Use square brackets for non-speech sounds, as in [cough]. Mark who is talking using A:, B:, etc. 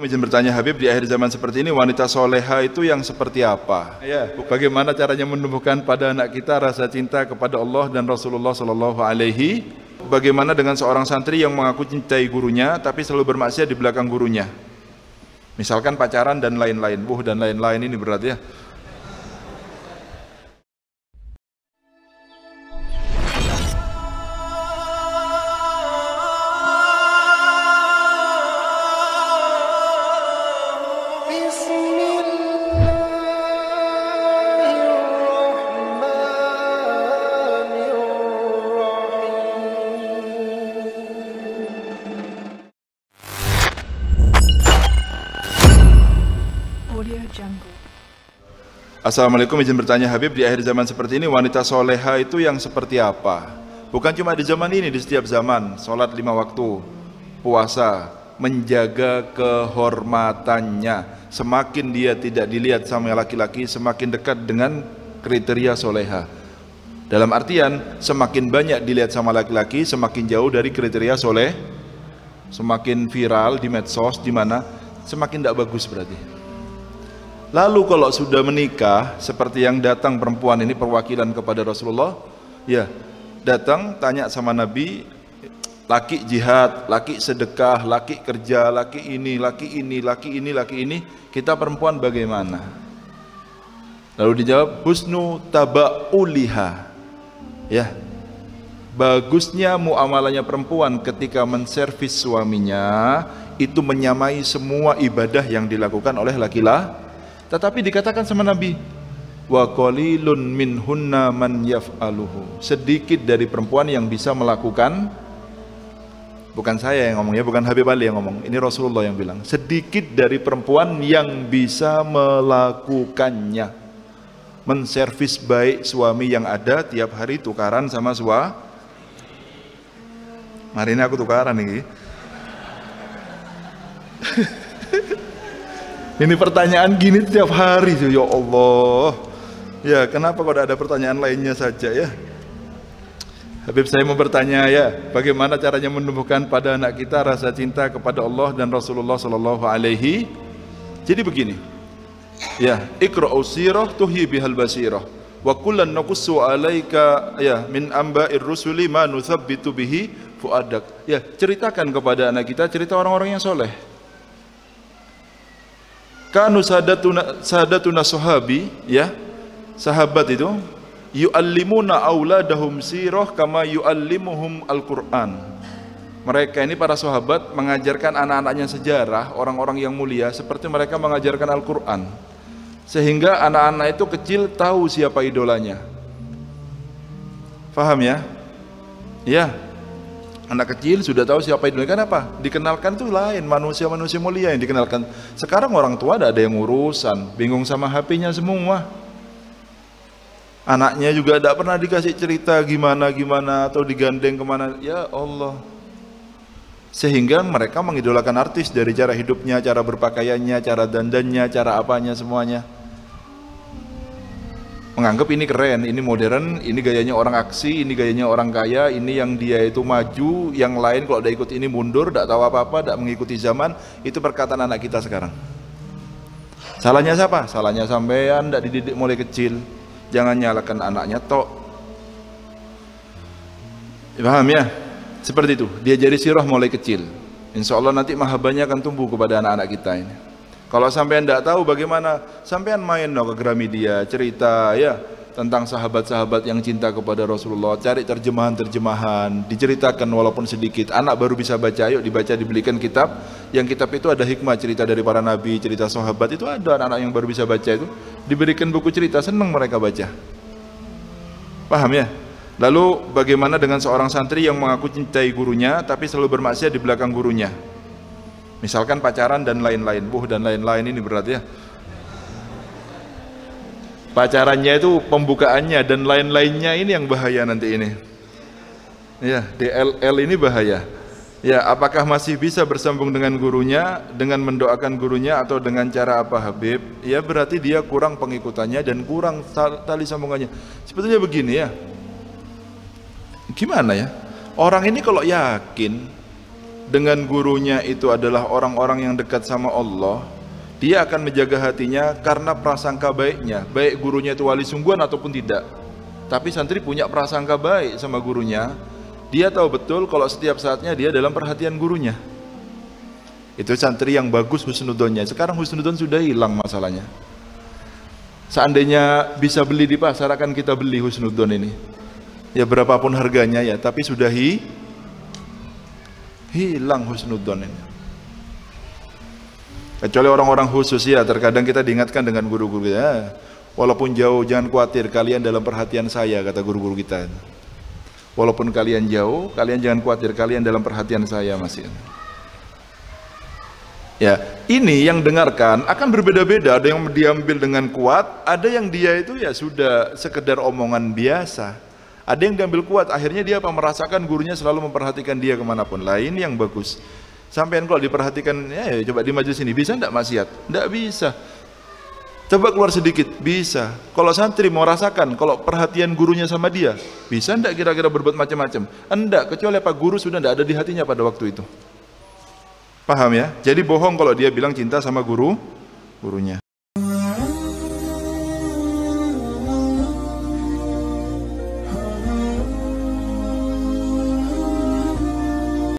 A: Izin bertanya Habib, di akhir zaman seperti ini wanita soleha itu yang seperti apa? Ya, bagaimana caranya menumbuhkan pada anak kita rasa cinta kepada Allah dan Rasulullah Shallallahu Alaihi? Bagaimana dengan seorang santri yang mengaku cintai gurunya tapi selalu bermaksiat di belakang gurunya? Misalkan pacaran dan lain-lain, buh dan lain-lain ini berat ya. Assalamualaikum izin bertanya Habib di akhir zaman seperti ini wanita soleha itu yang seperti apa? Bukan cuma di zaman ini di setiap zaman Sholat lima waktu Puasa Menjaga kehormatannya Semakin dia tidak dilihat sama laki-laki Semakin dekat dengan kriteria soleha Dalam artian semakin banyak dilihat sama laki-laki Semakin jauh dari kriteria soleh Semakin viral di medsos di mana Semakin tidak bagus berarti Lalu kalau sudah menikah, seperti yang datang perempuan ini perwakilan kepada Rasulullah, ya datang tanya sama Nabi, laki jihad, laki sedekah, laki kerja, laki ini, laki ini, laki ini, laki ini, kita perempuan bagaimana? Lalu dijawab, husnu taba'uliha. Ya, bagusnya muamalahnya perempuan ketika menservis suaminya itu menyamai semua ibadah yang dilakukan oleh laki-laki tetapi dikatakan sama Nabi, wa qalilun hunna man yaf'aluhu. Sedikit dari perempuan yang bisa melakukan bukan saya yang ngomong ya, bukan Habib Ali yang ngomong. Ini Rasulullah yang bilang, sedikit dari perempuan yang bisa melakukannya. Menservis baik suami yang ada tiap hari tukaran sama sua. Hari aku tukaran nih. [laughs] Ini pertanyaan gini tiap hari, ya Allah. Ya, kenapa kalau ada pertanyaan lainnya saja ya? Habib saya mau bertanya ya, bagaimana caranya menumbuhkan pada anak kita rasa cinta kepada Allah dan Rasulullah Shallallahu Alaihi? Jadi begini, ya, ikro sirah tuhi bihal basirah wa kullan naqussu alaika ya min amba rusuli ma nuthabbitu bihi fuadak. Ya, ceritakan kepada anak kita cerita orang-orang yang soleh kanu sahadatuna sahadatuna sahabi ya sahabat itu yuallimuna auladahum sirah kama yuallimuhum alquran mereka ini para sahabat mengajarkan anak-anaknya sejarah orang-orang yang mulia seperti mereka mengajarkan Al-Qur'an sehingga anak-anak itu kecil tahu siapa idolanya faham ya ya anak kecil sudah tahu siapa itu kan apa dikenalkan tuh lain manusia-manusia mulia yang dikenalkan sekarang orang tua ada ada yang urusan bingung sama HP-nya semua anaknya juga tidak pernah dikasih cerita gimana gimana atau digandeng kemana ya Allah sehingga mereka mengidolakan artis dari cara hidupnya, cara berpakaiannya, cara dandannya, cara apanya semuanya menganggap ini keren, ini modern, ini gayanya orang aksi, ini gayanya orang kaya, ini yang dia itu maju, yang lain kalau udah ikut ini mundur, tidak tahu apa-apa, tidak mengikuti zaman, itu perkataan anak kita sekarang. Salahnya siapa? Salahnya sampean tidak dididik mulai kecil. Jangan nyalakan anaknya tok. Paham ya? Seperti itu. Dia jadi sirah mulai kecil. Insya Allah nanti mahabanya akan tumbuh kepada anak-anak kita ini. Kalau sampean tidak tahu bagaimana, sampean main no ke Gramedia, cerita ya tentang sahabat-sahabat yang cinta kepada Rasulullah, cari terjemahan-terjemahan, diceritakan walaupun sedikit. Anak baru bisa baca, yuk dibaca dibelikan kitab. Yang kitab itu ada hikmah cerita dari para nabi, cerita sahabat itu ada anak-anak yang baru bisa baca itu. Diberikan buku cerita, senang mereka baca. Paham ya? Lalu bagaimana dengan seorang santri yang mengaku cintai gurunya tapi selalu bermaksiat di belakang gurunya? Misalkan pacaran dan lain-lain, buh dan lain-lain ini berarti ya. Pacarannya itu pembukaannya dan lain-lainnya ini yang bahaya nanti ini. Ya, DLL ini bahaya. Ya, apakah masih bisa bersambung dengan gurunya dengan mendoakan gurunya atau dengan cara apa Habib? Ya berarti dia kurang pengikutannya dan kurang tali sambungannya. Sebetulnya begini ya. Gimana ya? Orang ini kalau yakin dengan gurunya itu adalah orang-orang yang dekat sama Allah, dia akan menjaga hatinya karena prasangka baiknya, baik gurunya itu wali sungguhan ataupun tidak. Tapi santri punya prasangka baik sama gurunya, dia tahu betul kalau setiap saatnya dia dalam perhatian gurunya. Itu santri yang bagus husnudonnya. Sekarang husnudon sudah hilang masalahnya. Seandainya bisa beli di pasar akan kita beli husnudon ini. Ya berapapun harganya ya, tapi sudah hi hilang husnudon ini kecuali orang-orang khusus ya terkadang kita diingatkan dengan guru-guru kita ya, walaupun jauh jangan khawatir kalian dalam perhatian saya kata guru-guru kita walaupun kalian jauh kalian jangan khawatir kalian dalam perhatian saya masih Ya, ini yang dengarkan akan berbeda-beda. Ada yang diambil dengan kuat, ada yang dia itu ya sudah sekedar omongan biasa. Ada yang diambil kuat, akhirnya dia apa merasakan gurunya selalu memperhatikan dia kemanapun. Lain yang bagus. Sampai kalau diperhatikan, ya, ya coba di majelis ini bisa tidak maksiat? Tidak bisa. Coba keluar sedikit, bisa. Kalau santri mau rasakan, kalau perhatian gurunya sama dia, bisa tidak kira-kira berbuat macam-macam? Enggak, kecuali apa guru sudah tidak ada di hatinya pada waktu itu. Paham ya? Jadi bohong kalau dia bilang cinta sama guru, gurunya.